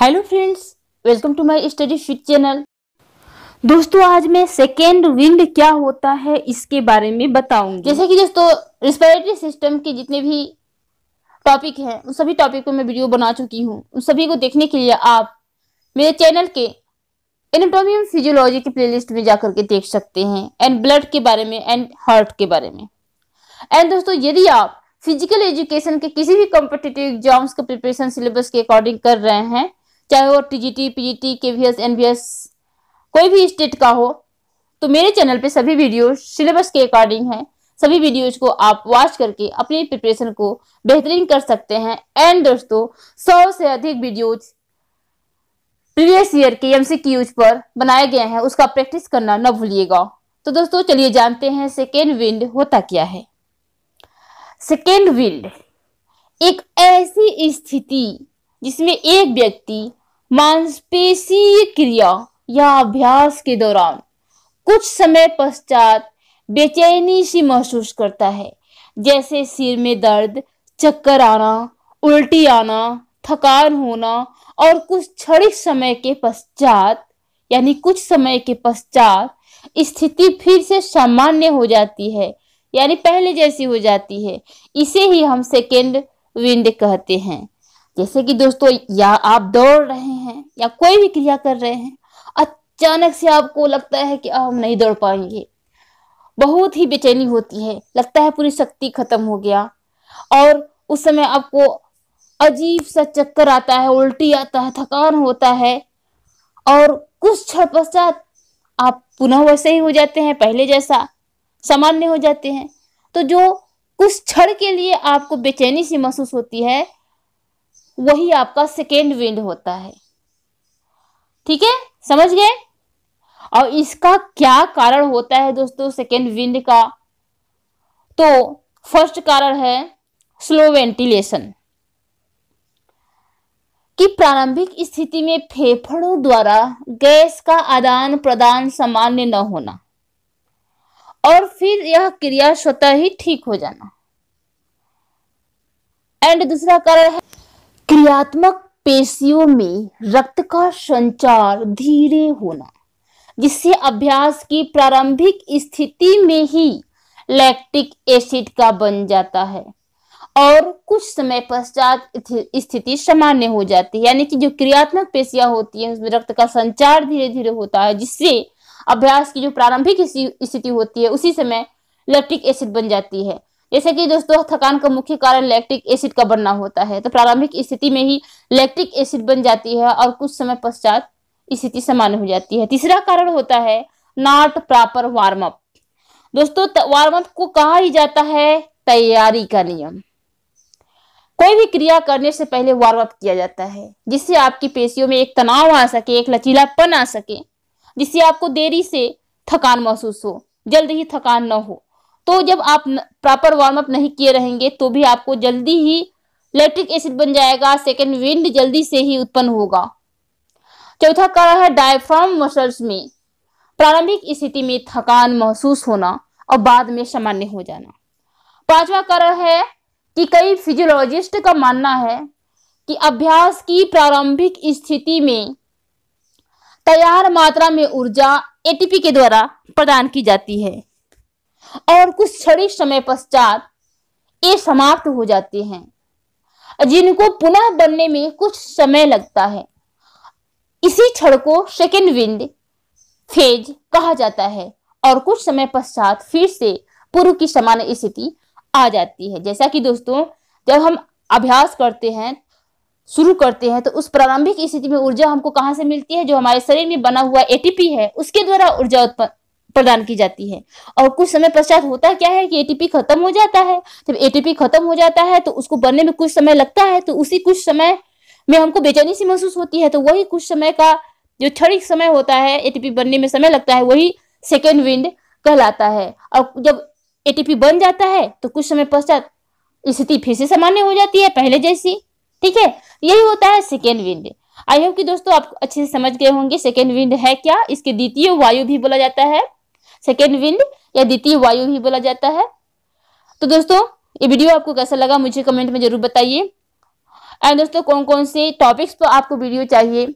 hello friends welcome to my study fit channel दोस्तों आज मैं सेकेंड विंड क्या होता है इसके बारे में बताऊंगी जैसे कि दोस्तों रिस्पायरेटरी सिस्टम के जितने भी टॉपिक हैं उन सभी टॉपिक पर मैं वीडियो बना चुकी हूँ उन सभी को देखने के लिए आप मेरे चैनल के anatomy and physiology play playlist में जाकर के देख सकते हैं एंड ब्लड के बारे में एंड हार्ट के बारे में एंड दोस्तों यदि आप फिजिकल एजुकेशन के किसी भी कॉम्पिटेटिव एग्जाम्स का प्रिपरेशन सिलेबस के अकॉर्डिंग कर रहे हैं चाहे वो टीजीटी पीजीटी केवीएस एस कोई भी स्टेट का हो तो मेरे चैनल पे सभी वीडियो सिलेबस के अकॉर्डिंग हैं सभी वीडियोज को आप वॉच करके अपनी प्रिपरेशन को बेहतरीन कर सकते हैं एंड दोस्तों सौ से अधिक वीडियोज प्रीवियस ईयर के एम पर बनाए गए हैं उसका प्रैक्टिस करना न भूलिएगा तो दोस्तों चलिए जानते हैं सेकेंड विंड होता क्या है सेकेंड विंड एक ऐसी स्थिति जिसमें एक व्यक्ति मांसपेशीय क्रिया या अभ्यास के दौरान कुछ समय पश्चात बेचैनी सी महसूस करता है जैसे सिर में दर्द चक्कर आना उल्टी आना थकान होना और कुछ क्षणिक समय के पश्चात यानी कुछ समय के पश्चात स्थिति फिर से सामान्य हो जाती है यानी पहले जैसी हो जाती है इसे ही हम सेकेंड विंड कहते हैं जैसे कि दोस्तों या आप दौड़ रहे हैं या कोई भी क्रिया कर रहे हैं अचानक से आपको लगता है कि हम नहीं दौड़ पाएंगे बहुत ही बेचैनी होती है लगता है पूरी शक्ति खत्म हो गया और उस समय आपको अजीब सा चक्कर आता है उल्टी आता है थकान होता है और कुछ क्षण पश्चात आप पुनः वैसे ही हो जाते हैं पहले जैसा सामान्य हो जाते हैं तो जो कुछ क्षण के लिए आपको बेचैनी सी महसूस होती है वही आपका सेकेंड विंड होता है ठीक है समझ गए और इसका क्या कारण होता है दोस्तों सेकेंड विंड का तो फर्स्ट कारण है स्लो वेंटिलेशन कि प्रारंभिक स्थिति में फेफड़ों द्वारा गैस का आदान प्रदान सामान्य न होना और फिर यह क्रिया स्वतः ही ठीक हो जाना एंड दूसरा कारण है क्रियात्मक पेशियों में रक्त का संचार धीरे होना जिससे अभ्यास की प्रारंभिक स्थिति में ही लैक्टिक एसिड का बन जाता है और कुछ समय पश्चात स्थिति सामान्य हो जाती है यानी कि जो क्रियात्मक पेशियां होती हैं उसमें रक्त का संचार धीरे धीरे होता है जिससे अभ्यास की जो प्रारंभिक स्थिति होती है उसी समय लैक्टिक एसिड बन जाती है जैसे कि दोस्तों थकान का मुख्य कारण लैक्टिक एसिड का बनना होता है तो प्रारंभिक स्थिति में ही लैक्टिक एसिड बन जाती है और कुछ समय पश्चात स्थिति सामान्य हो जाती है तीसरा कारण होता है नॉट प्रॉपर वार्म अप दोस्तों वार्म अप को कहा ही जाता है तैयारी का नियम कोई भी क्रिया करने से पहले वार्म अप किया जाता है जिससे आपकी पेशियों में एक तनाव आ सके एक लचीलापन आ सके जिससे आपको देरी से थकान महसूस हो जल्द ही थकान न हो तो जब आप प्रॉपर वार्म अप नहीं किए रहेंगे तो भी आपको जल्दी ही लैक्टिक एसिड बन जाएगा सेकेंड विंड जल्दी से ही उत्पन्न होगा चौथा कारण है डायफ्राम मसल्स में प्रारंभिक स्थिति में थकान महसूस होना और बाद में सामान्य हो जाना पांचवा कारण है कि कई फिजियोलॉजिस्ट का मानना है कि अभ्यास की प्रारंभिक स्थिति में तैयार मात्रा में ऊर्जा एटीपी के द्वारा प्रदान की जाती है और कुछ क्षणिक समय पश्चात ये समाप्त हो जाते हैं जिनको पुनः बनने में कुछ समय लगता है इसी क्षण को सेकेंड विंड फेज कहा जाता है और कुछ समय पश्चात फिर से पूर्व की समान स्थिति आ जाती है जैसा कि दोस्तों जब हम अभ्यास करते हैं शुरू करते हैं तो उस प्रारंभिक स्थिति में ऊर्जा हमको कहाँ से मिलती है जो हमारे शरीर में बना हुआ एटीपी है उसके द्वारा ऊर्जा उत्पन्न प्रदान की जाती है और कुछ समय पश्चात होता क्या है कि एटीपी खत्म हो जाता है जब एटीपी खत्म हो जाता है तो उसको बनने में कुछ समय लगता है तो उसी कुछ समय में हमको बेचैनी सी महसूस होती है तो वही कुछ समय का जो क्षणिक समय होता है एटीपी बनने में समय लगता है वही सेकेंड विंड कहलाता है और जब एटीपी बन जाता है तो कुछ समय पश्चात स्थिति फिर से सामान्य हो जाती है पहले जैसी ठीक है यही होता है सेकेंड विंड आई होप कि दोस्तों आप अच्छे से समझ गए होंगे सेकेंड विंड है क्या इसके द्वितीय वायु भी बोला जाता है सेकेंड विंड या द्वितीय वायु भी बोला जाता है तो दोस्तों ये वीडियो आपको कैसा लगा मुझे कमेंट में जरूर बताइए एंड दोस्तों कौन कौन से टॉपिक्स पर आपको वीडियो चाहिए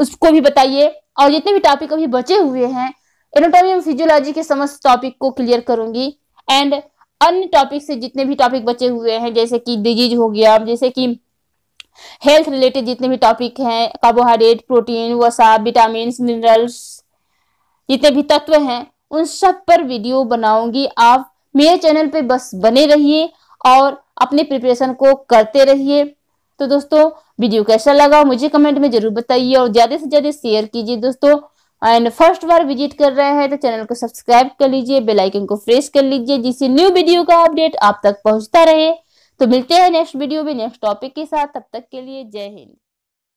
उसको भी बताइए और जितने भी टॉपिक अभी बचे हुए हैं एनाटॉमी एंड फिजियोलॉजी के समस्त टॉपिक को क्लियर करूंगी एंड अन्य टॉपिक से जितने भी टॉपिक बचे हुए हैं जैसे कि डिजीज हो गया जैसे कि हेल्थ रिलेटेड जितने भी टॉपिक हैं कार्बोहाइड्रेट प्रोटीन वसा विटामिन मिनरल्स जितने भी तत्व हैं उन सब पर वीडियो बनाऊंगी आप मेरे चैनल पे बस बने रहिए और अपने प्रिपरेशन को करते रहिए तो दोस्तों वीडियो कैसा लगा मुझे कमेंट में जरूर बताइए और ज़्यादा से ज़्यादा शेयर कीजिए दोस्तों एंड फर्स्ट बार विजिट कर रहे हैं तो चैनल को सब्सक्राइब कर लीजिए बेल आइकन को प्रेस कर लीजिए जिससे न्यू वीडियो का अपडेट आप तक पहुंचता रहे तो मिलते हैं नेक्स्ट वीडियो में नेक्स्ट टॉपिक के साथ तब तक के लिए जय हिंद